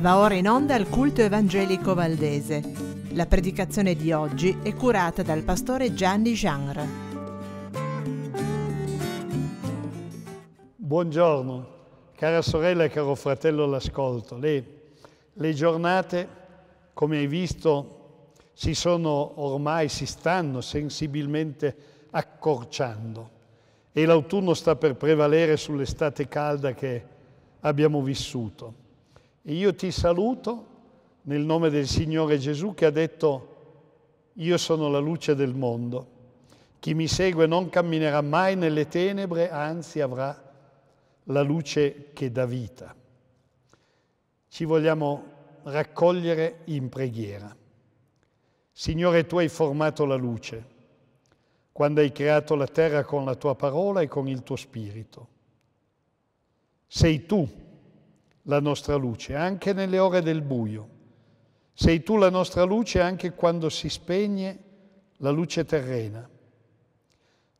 Va ora in onda il culto evangelico valdese. La predicazione di oggi è curata dal pastore Gianni Genre. Buongiorno, cara sorella e caro fratello l'ascolto. Le, le, giornate, come hai visto, si sono ormai, si stanno sensibilmente accorciando e l'autunno sta per prevalere sull'estate calda che abbiamo vissuto. E io ti saluto nel nome del Signore Gesù che ha detto io sono la luce del mondo. Chi mi segue non camminerà mai nelle tenebre, anzi avrà la luce che dà vita. Ci vogliamo raccogliere in preghiera. Signore, tu hai formato la luce quando hai creato la terra con la tua parola e con il tuo spirito. Sei tu la nostra luce, anche nelle ore del buio. Sei tu la nostra luce anche quando si spegne la luce terrena.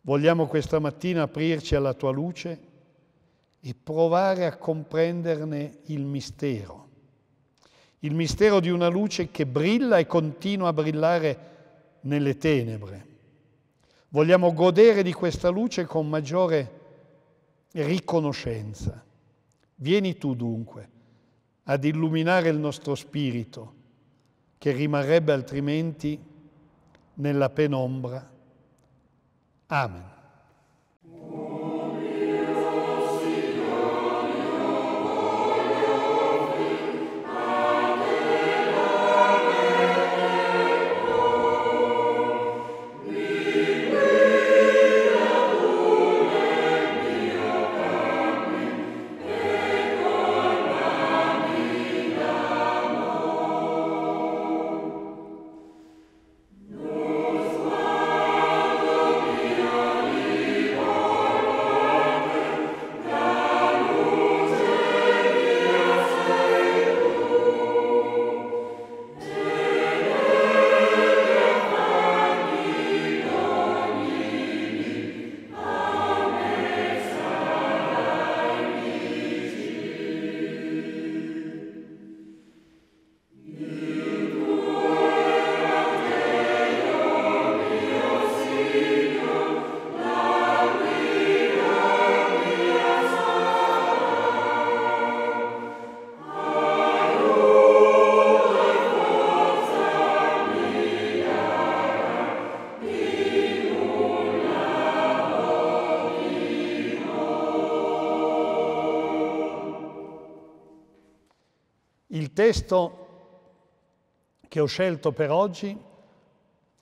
Vogliamo questa mattina aprirci alla tua luce e provare a comprenderne il mistero. Il mistero di una luce che brilla e continua a brillare nelle tenebre. Vogliamo godere di questa luce con maggiore riconoscenza. Vieni tu dunque ad illuminare il nostro spirito che rimarrebbe altrimenti nella penombra. Amen. testo che ho scelto per oggi,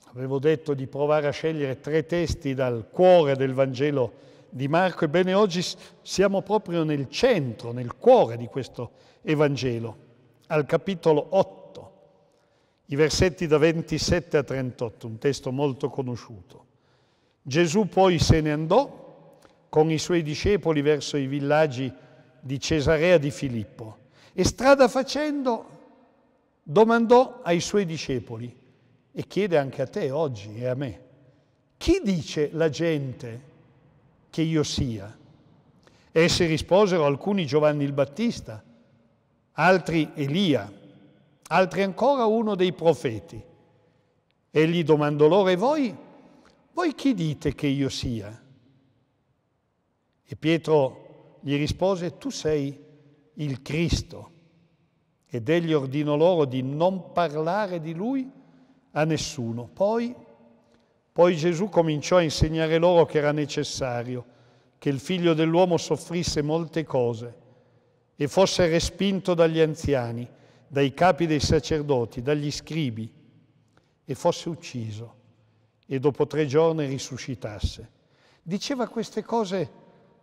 avevo detto di provare a scegliere tre testi dal cuore del Vangelo di Marco, ebbene oggi siamo proprio nel centro, nel cuore di questo Evangelo, al capitolo 8, i versetti da 27 a 38, un testo molto conosciuto. Gesù poi se ne andò con i suoi discepoli verso i villaggi di Cesarea di Filippo e strada facendo domandò ai suoi discepoli e chiede anche a te oggi e a me, chi dice la gente che io sia? Essi risposero alcuni Giovanni il Battista, altri Elia, altri ancora uno dei profeti. Egli domandò loro, e voi? Voi chi dite che io sia? E Pietro gli rispose, tu sei Elia il Cristo ed egli ordinò loro di non parlare di lui a nessuno. Poi, poi Gesù cominciò a insegnare loro che era necessario che il figlio dell'uomo soffrisse molte cose e fosse respinto dagli anziani, dai capi dei sacerdoti, dagli scribi e fosse ucciso e dopo tre giorni risuscitasse. Diceva queste cose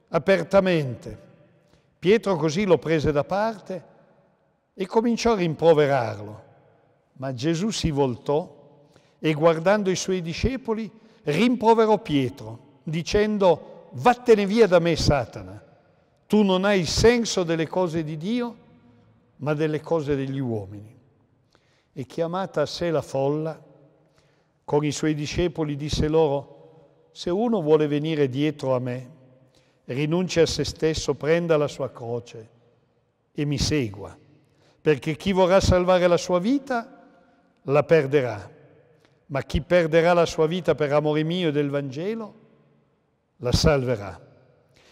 apertamente Pietro così lo prese da parte e cominciò a rimproverarlo. Ma Gesù si voltò e guardando i suoi discepoli rimproverò Pietro, dicendo, vattene via da me, Satana, tu non hai il senso delle cose di Dio, ma delle cose degli uomini. E chiamata a sé la folla, con i suoi discepoli disse loro, se uno vuole venire dietro a me, rinuncia a se stesso, prenda la sua croce e mi segua, perché chi vorrà salvare la sua vita la perderà, ma chi perderà la sua vita per amore mio e del Vangelo la salverà.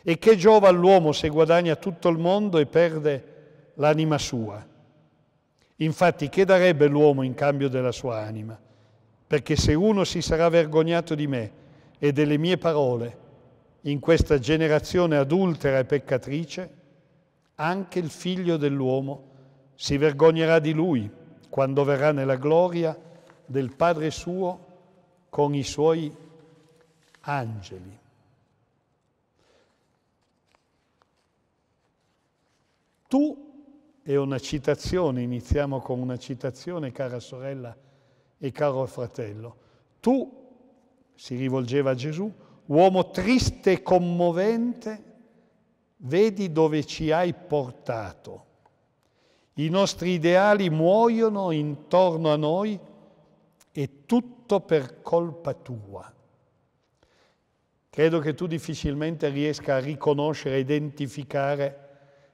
E che giova all'uomo se guadagna tutto il mondo e perde l'anima sua? Infatti, che darebbe l'uomo in cambio della sua anima? Perché se uno si sarà vergognato di me e delle mie parole, in questa generazione adultera e peccatrice, anche il figlio dell'uomo si vergognerà di lui quando verrà nella gloria del Padre suo con i suoi angeli. Tu, è una citazione, iniziamo con una citazione, cara sorella e caro fratello, tu, si rivolgeva a Gesù, uomo triste e commovente, vedi dove ci hai portato. I nostri ideali muoiono intorno a noi e tutto per colpa tua. Credo che tu difficilmente riesca a riconoscere, a identificare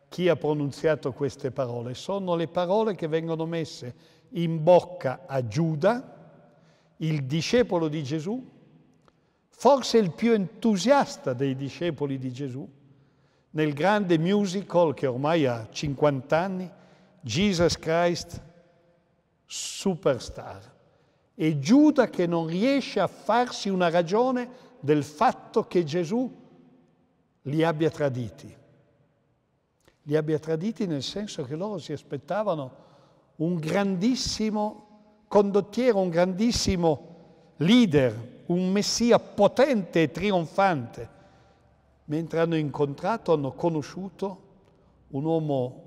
chi ha pronunziato queste parole. Sono le parole che vengono messe in bocca a Giuda, il discepolo di Gesù, forse il più entusiasta dei discepoli di Gesù, nel grande musical che ormai ha 50 anni, Jesus Christ Superstar. E Giuda che non riesce a farsi una ragione del fatto che Gesù li abbia traditi. Li abbia traditi nel senso che loro si aspettavano un grandissimo condottiero, un grandissimo leader, un Messia potente e trionfante. Mentre hanno incontrato, hanno conosciuto un uomo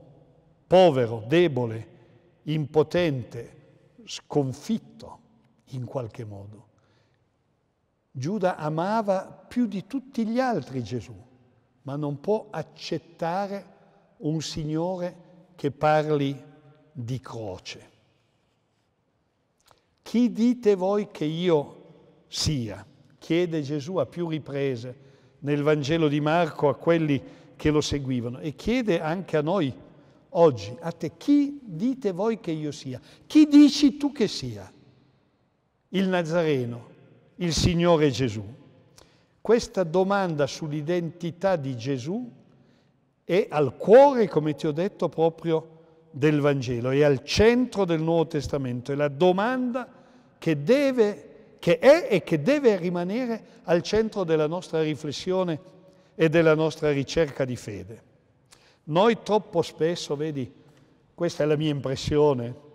povero, debole, impotente, sconfitto in qualche modo. Giuda amava più di tutti gli altri Gesù, ma non può accettare un Signore che parli di croce. Chi dite voi che io sia, chiede Gesù a più riprese nel Vangelo di Marco a quelli che lo seguivano e chiede anche a noi oggi, a te, chi dite voi che io sia? Chi dici tu che sia? Il Nazareno, il Signore Gesù. Questa domanda sull'identità di Gesù è al cuore, come ti ho detto, proprio del Vangelo, è al centro del Nuovo Testamento, è la domanda che deve essere che è e che deve rimanere al centro della nostra riflessione e della nostra ricerca di fede. Noi troppo spesso, vedi, questa è la mia impressione,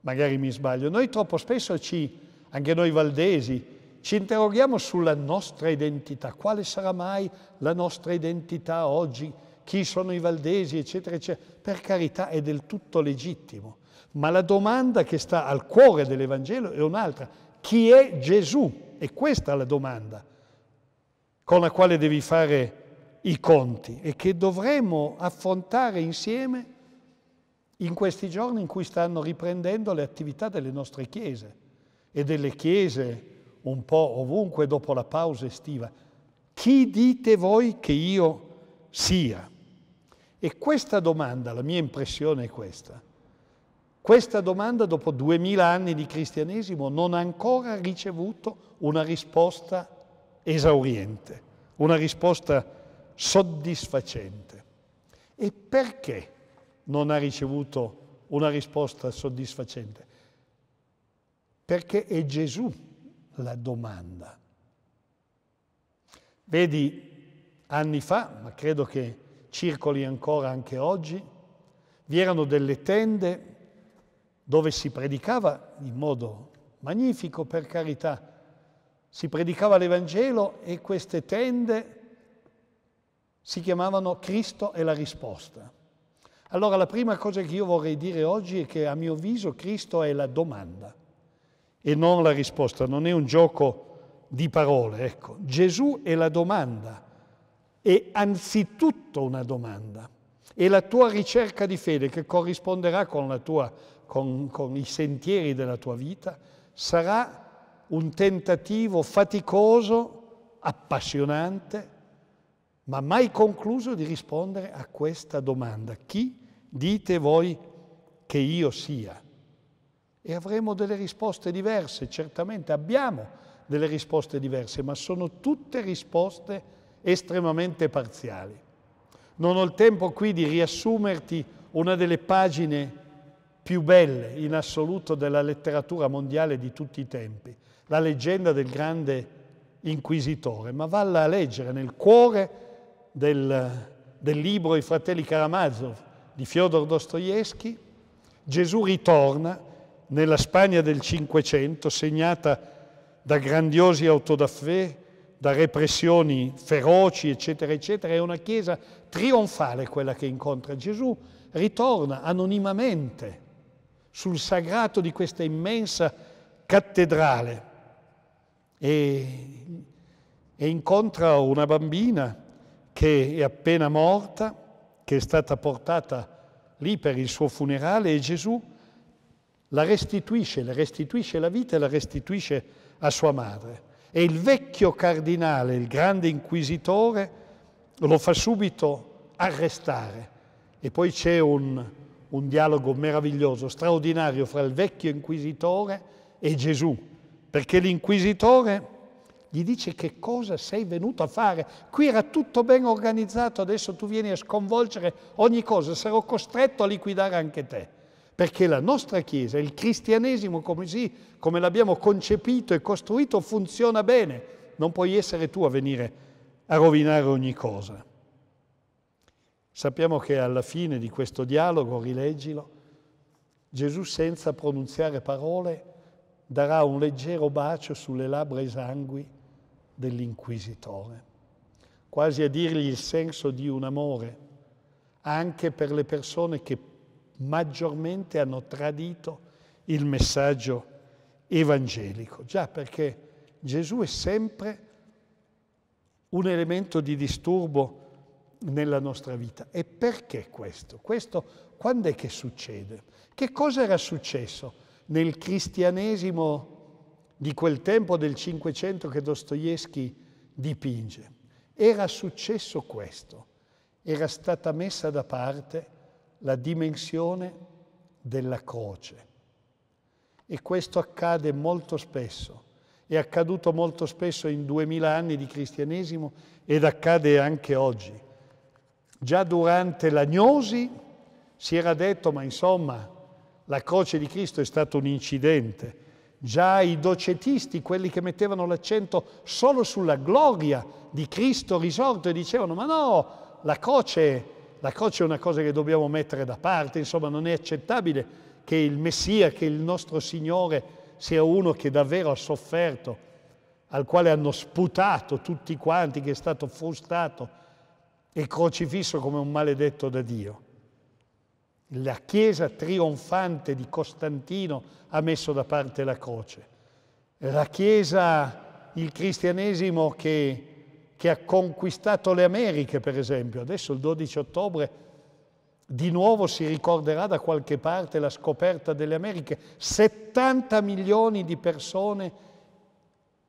magari mi sbaglio, noi troppo spesso ci, anche noi valdesi, ci interroghiamo sulla nostra identità, quale sarà mai la nostra identità oggi, chi sono i valdesi, eccetera, eccetera. Per carità è del tutto legittimo, ma la domanda che sta al cuore dell'Evangelo è un'altra. Chi è Gesù? E questa è la domanda con la quale devi fare i conti e che dovremo affrontare insieme in questi giorni in cui stanno riprendendo le attività delle nostre chiese e delle chiese un po' ovunque dopo la pausa estiva. Chi dite voi che io sia? E questa domanda, la mia impressione è questa, questa domanda, dopo duemila anni di cristianesimo, non ha ancora ricevuto una risposta esauriente, una risposta soddisfacente. E perché non ha ricevuto una risposta soddisfacente? Perché è Gesù la domanda. Vedi, anni fa, ma credo che circoli ancora anche oggi, vi erano delle tende dove si predicava in modo magnifico, per carità, si predicava l'Evangelo e queste tende si chiamavano Cristo e la risposta. Allora la prima cosa che io vorrei dire oggi è che a mio avviso Cristo è la domanda e non la risposta, non è un gioco di parole, ecco. Gesù è la domanda, è anzitutto una domanda, è la tua ricerca di fede che corrisponderà con la tua con, con i sentieri della tua vita, sarà un tentativo faticoso, appassionante, ma mai concluso di rispondere a questa domanda. Chi dite voi che io sia? E avremo delle risposte diverse, certamente abbiamo delle risposte diverse, ma sono tutte risposte estremamente parziali. Non ho il tempo qui di riassumerti una delle pagine più belle in assoluto della letteratura mondiale di tutti i tempi, la leggenda del grande inquisitore, ma valla a leggere nel cuore del, del libro I fratelli Karamazov di Fyodor Dostoevsky, Gesù ritorna nella Spagna del Cinquecento, segnata da grandiosi autodafè, da repressioni feroci, eccetera, eccetera. È una chiesa trionfale quella che incontra Gesù, ritorna anonimamente sul sagrato di questa immensa cattedrale e, e incontra una bambina che è appena morta, che è stata portata lì per il suo funerale e Gesù la restituisce, le restituisce la vita e la restituisce a sua madre. E il vecchio cardinale, il grande inquisitore, lo fa subito arrestare. E poi c'è un, un dialogo meraviglioso, straordinario fra il vecchio inquisitore e Gesù, perché l'inquisitore gli dice che cosa sei venuto a fare. Qui era tutto ben organizzato, adesso tu vieni a sconvolgere ogni cosa, sarò costretto a liquidare anche te. Perché la nostra Chiesa, il cristianesimo così come l'abbiamo concepito e costruito, funziona bene. Non puoi essere tu a venire a rovinare ogni cosa. Sappiamo che alla fine di questo dialogo, rileggilo, Gesù senza pronunziare parole darà un leggero bacio sulle labbra esangui dell'inquisitore, quasi a dirgli il senso di un amore anche per le persone che maggiormente hanno tradito il messaggio evangelico. Già perché Gesù è sempre un elemento di disturbo nella nostra vita. E perché questo? Questo quando è che succede? Che cosa era successo nel cristianesimo di quel tempo del Cinquecento che Dostoevsky dipinge? Era successo questo. Era stata messa da parte la dimensione della croce. E questo accade molto spesso. È accaduto molto spesso in duemila anni di cristianesimo ed accade anche oggi Già durante l'agnosi si era detto, ma insomma, la croce di Cristo è stato un incidente. Già i docetisti, quelli che mettevano l'accento solo sulla gloria di Cristo risorto, dicevano, ma no, la croce, la croce è una cosa che dobbiamo mettere da parte, insomma non è accettabile che il Messia, che il nostro Signore sia uno che davvero ha sofferto, al quale hanno sputato tutti quanti, che è stato frustato, e crocifisso come un maledetto da Dio. La Chiesa trionfante di Costantino ha messo da parte la croce. La Chiesa, il cristianesimo che, che ha conquistato le Americhe, per esempio, adesso il 12 ottobre di nuovo si ricorderà da qualche parte la scoperta delle Americhe. 70 milioni di persone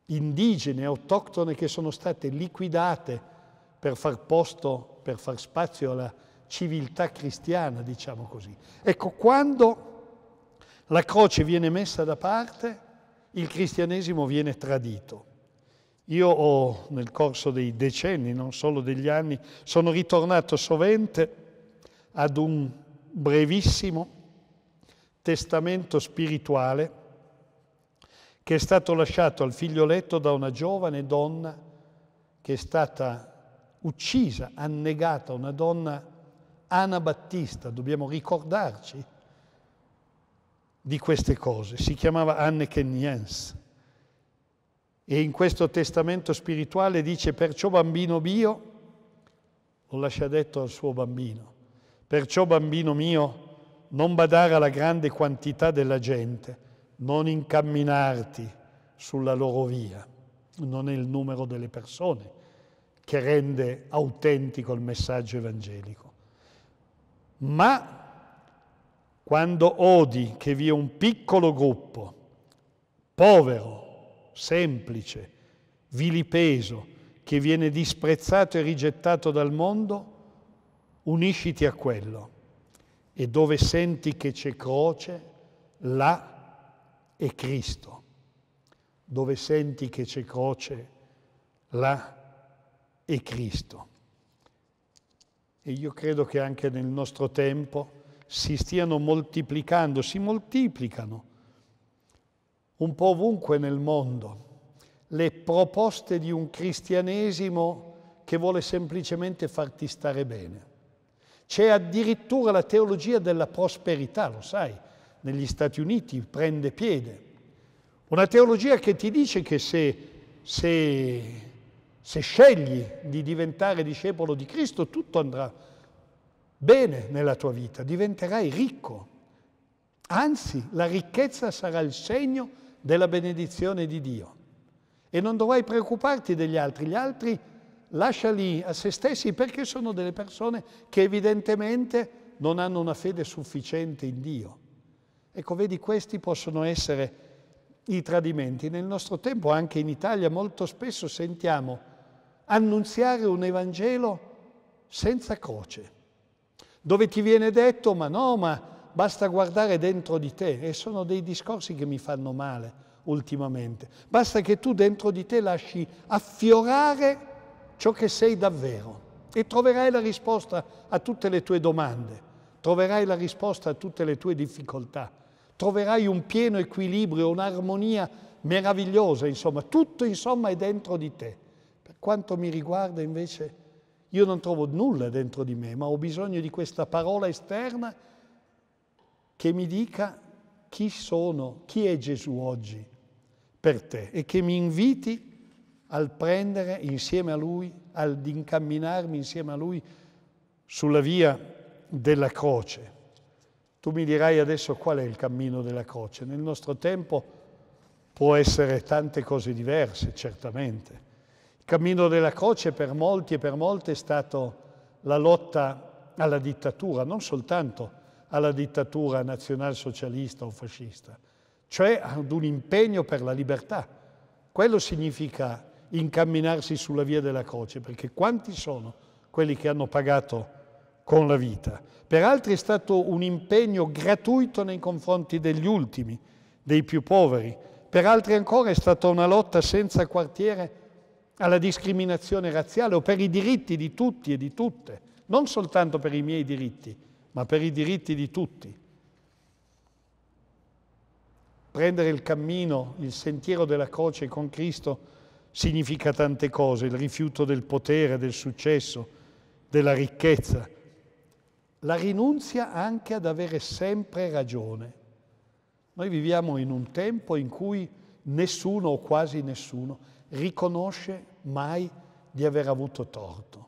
indigene, autoctone, che sono state liquidate per far posto, per far spazio alla civiltà cristiana, diciamo così. Ecco, quando la croce viene messa da parte, il cristianesimo viene tradito. Io ho, nel corso dei decenni, non solo degli anni, sono ritornato sovente ad un brevissimo testamento spirituale che è stato lasciato al figlioletto da una giovane donna che è stata uccisa, annegata una donna anabattista, dobbiamo ricordarci di queste cose. Si chiamava Anne Kenyans. E in questo testamento spirituale dice, perciò bambino mio, lo lascia detto al suo bambino, perciò bambino mio, non badare alla grande quantità della gente, non incamminarti sulla loro via, non è il numero delle persone, che rende autentico il messaggio evangelico. Ma quando odi che vi è un piccolo gruppo, povero, semplice, vilipeso, che viene disprezzato e rigettato dal mondo, unisciti a quello. E dove senti che c'è croce, là è Cristo. Dove senti che c'è croce, là è Cristo e Cristo. E io credo che anche nel nostro tempo si stiano moltiplicando, si moltiplicano un po' ovunque nel mondo le proposte di un cristianesimo che vuole semplicemente farti stare bene. C'è addirittura la teologia della prosperità, lo sai, negli Stati Uniti prende piede. Una teologia che ti dice che se, se se scegli di diventare discepolo di Cristo, tutto andrà bene nella tua vita, diventerai ricco. Anzi, la ricchezza sarà il segno della benedizione di Dio. E non dovrai preoccuparti degli altri. Gli altri lasciali a se stessi perché sono delle persone che evidentemente non hanno una fede sufficiente in Dio. Ecco, vedi, questi possono essere i tradimenti. Nel nostro tempo, anche in Italia, molto spesso sentiamo annunziare un Evangelo senza croce, dove ti viene detto ma no, ma basta guardare dentro di te e sono dei discorsi che mi fanno male ultimamente. Basta che tu dentro di te lasci affiorare ciò che sei davvero e troverai la risposta a tutte le tue domande, troverai la risposta a tutte le tue difficoltà, troverai un pieno equilibrio, un'armonia meravigliosa, insomma, tutto insomma è dentro di te quanto mi riguarda invece io non trovo nulla dentro di me, ma ho bisogno di questa parola esterna che mi dica chi sono, chi è Gesù oggi per te e che mi inviti al prendere insieme a Lui, ad incamminarmi insieme a Lui sulla via della croce. Tu mi dirai adesso qual è il cammino della croce. Nel nostro tempo può essere tante cose diverse, certamente cammino della croce per molti e per molte è stato la lotta alla dittatura, non soltanto alla dittatura nazionalsocialista o fascista, cioè ad un impegno per la libertà. Quello significa incamminarsi sulla via della croce, perché quanti sono quelli che hanno pagato con la vita? Per altri è stato un impegno gratuito nei confronti degli ultimi, dei più poveri. Per altri ancora è stata una lotta senza quartiere alla discriminazione razziale o per i diritti di tutti e di tutte, non soltanto per i miei diritti, ma per i diritti di tutti. Prendere il cammino, il sentiero della croce con Cristo significa tante cose, il rifiuto del potere, del successo, della ricchezza, la rinunzia anche ad avere sempre ragione. Noi viviamo in un tempo in cui nessuno o quasi nessuno riconosce mai di aver avuto torto.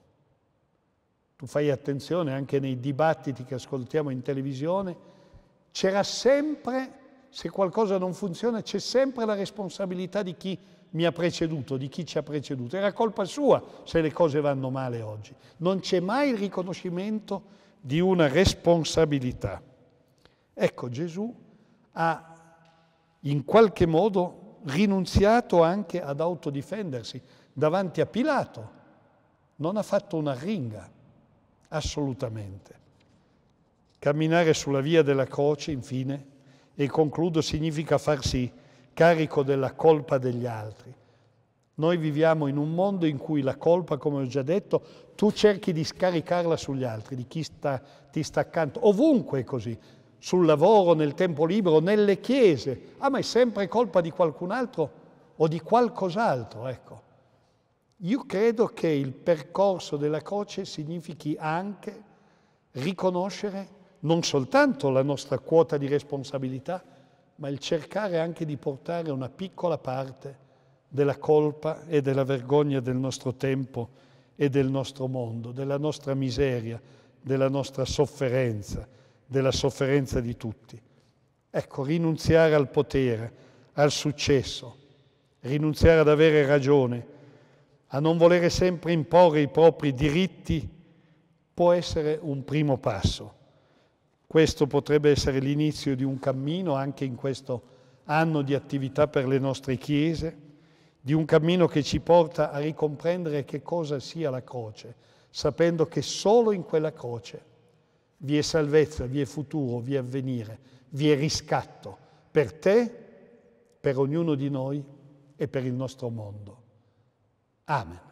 Tu fai attenzione anche nei dibattiti che ascoltiamo in televisione, c'era sempre, se qualcosa non funziona, c'è sempre la responsabilità di chi mi ha preceduto, di chi ci ha preceduto. Era colpa sua se le cose vanno male oggi. Non c'è mai il riconoscimento di una responsabilità. Ecco, Gesù ha in qualche modo rinunziato anche ad autodifendersi davanti a Pilato. Non ha fatto una ringa, assolutamente. Camminare sulla via della croce, infine, e concludo, significa farsi carico della colpa degli altri. Noi viviamo in un mondo in cui la colpa, come ho già detto, tu cerchi di scaricarla sugli altri, di chi sta, ti sta accanto. Ovunque è così sul lavoro, nel tempo libero, nelle chiese. Ah, ma è sempre colpa di qualcun altro o di qualcos'altro, ecco. Io credo che il percorso della croce significhi anche riconoscere non soltanto la nostra quota di responsabilità, ma il cercare anche di portare una piccola parte della colpa e della vergogna del nostro tempo e del nostro mondo, della nostra miseria, della nostra sofferenza della sofferenza di tutti. Ecco, rinunziare al potere, al successo, rinunziare ad avere ragione, a non volere sempre imporre i propri diritti, può essere un primo passo. Questo potrebbe essere l'inizio di un cammino anche in questo anno di attività per le nostre chiese, di un cammino che ci porta a ricomprendere che cosa sia la croce, sapendo che solo in quella croce vi è salvezza, vi è futuro, vi è avvenire, vi è riscatto per te, per ognuno di noi e per il nostro mondo. Amen.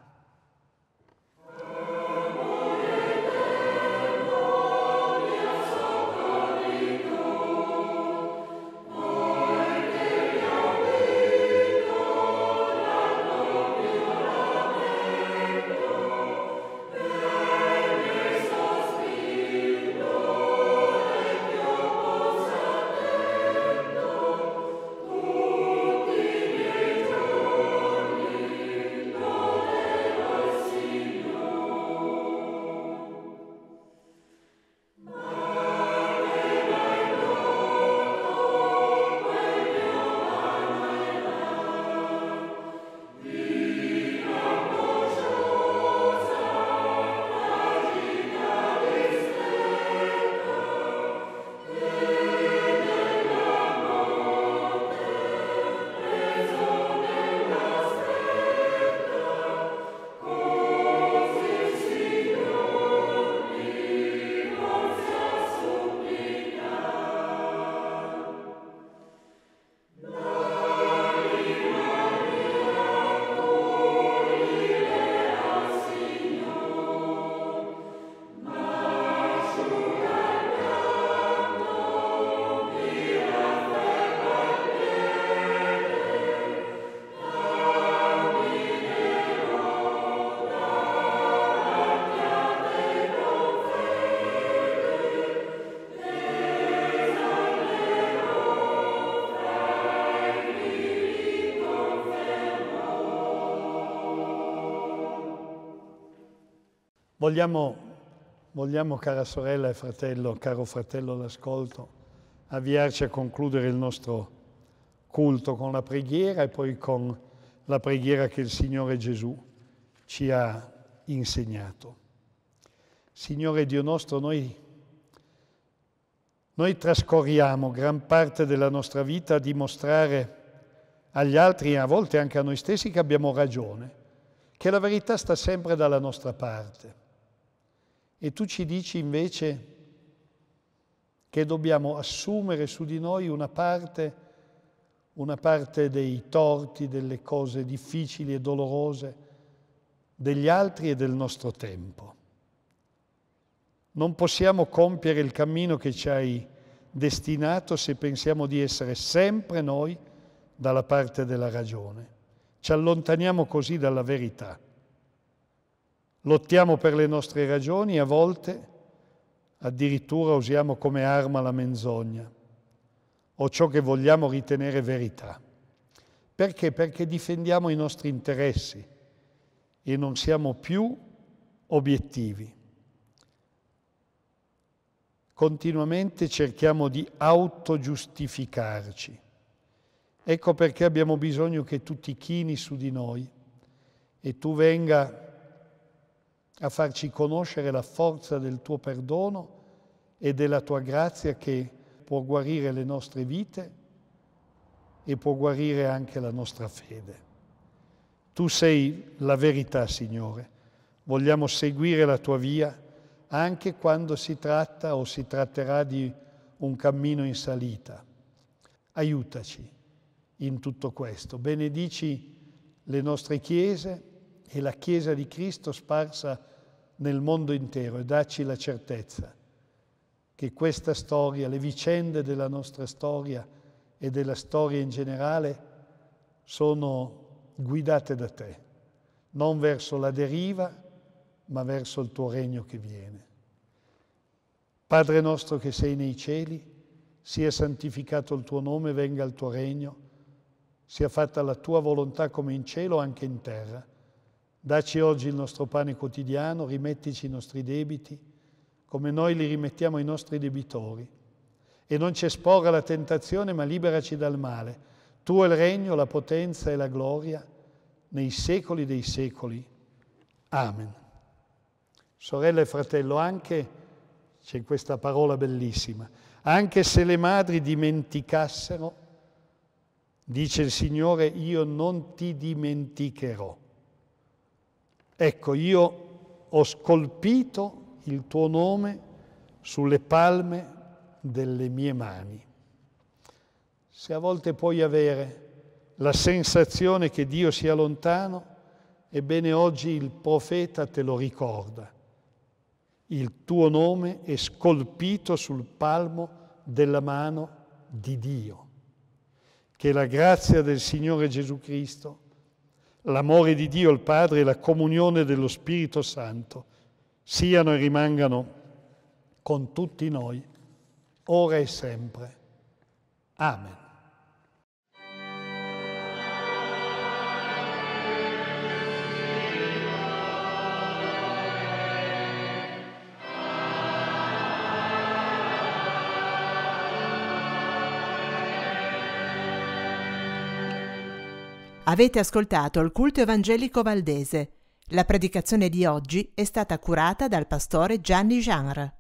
Vogliamo, vogliamo, cara sorella e fratello, caro fratello all'ascolto, avviarci a concludere il nostro culto con la preghiera e poi con la preghiera che il Signore Gesù ci ha insegnato. Signore Dio nostro, noi, noi trascorriamo gran parte della nostra vita a dimostrare agli altri e a volte anche a noi stessi che abbiamo ragione, che la verità sta sempre dalla nostra parte e tu ci dici invece che dobbiamo assumere su di noi una parte, una parte dei torti, delle cose difficili e dolorose degli altri e del nostro tempo. Non possiamo compiere il cammino che ci hai destinato se pensiamo di essere sempre noi dalla parte della ragione. Ci allontaniamo così dalla verità lottiamo per le nostre ragioni e a volte addirittura usiamo come arma la menzogna o ciò che vogliamo ritenere verità. Perché? Perché difendiamo i nostri interessi e non siamo più obiettivi. Continuamente cerchiamo di autogiustificarci. Ecco perché abbiamo bisogno che tu ti chini su di noi e tu venga a a farci conoscere la forza del tuo perdono e della tua grazia che può guarire le nostre vite e può guarire anche la nostra fede. Tu sei la verità, Signore. Vogliamo seguire la tua via anche quando si tratta o si tratterà di un cammino in salita. Aiutaci in tutto questo. Benedici le nostre chiese e la Chiesa di Cristo sparsa nel mondo intero e dacci la certezza che questa storia, le vicende della nostra storia e della storia in generale sono guidate da te, non verso la deriva, ma verso il tuo regno che viene. Padre nostro che sei nei cieli, sia santificato il tuo nome, venga il tuo regno, sia fatta la tua volontà come in cielo anche in terra. Daci oggi il nostro pane quotidiano, rimettici i nostri debiti, come noi li rimettiamo ai nostri debitori. E non ci esporre alla tentazione, ma liberaci dal male. Tu è il regno, la potenza e la gloria nei secoli dei secoli. Amen. Sorella e fratello, anche, c'è questa parola bellissima, anche se le madri dimenticassero, dice il Signore, io non ti dimenticherò. Ecco, io ho scolpito il tuo nome sulle palme delle mie mani. Se a volte puoi avere la sensazione che Dio sia lontano, ebbene oggi il profeta te lo ricorda. Il tuo nome è scolpito sul palmo della mano di Dio. Che la grazia del Signore Gesù Cristo l'amore di Dio il Padre e la comunione dello Spirito Santo siano e rimangano con tutti noi, ora e sempre. Amen. Avete ascoltato il culto evangelico valdese. La predicazione di oggi è stata curata dal pastore Gianni Genre.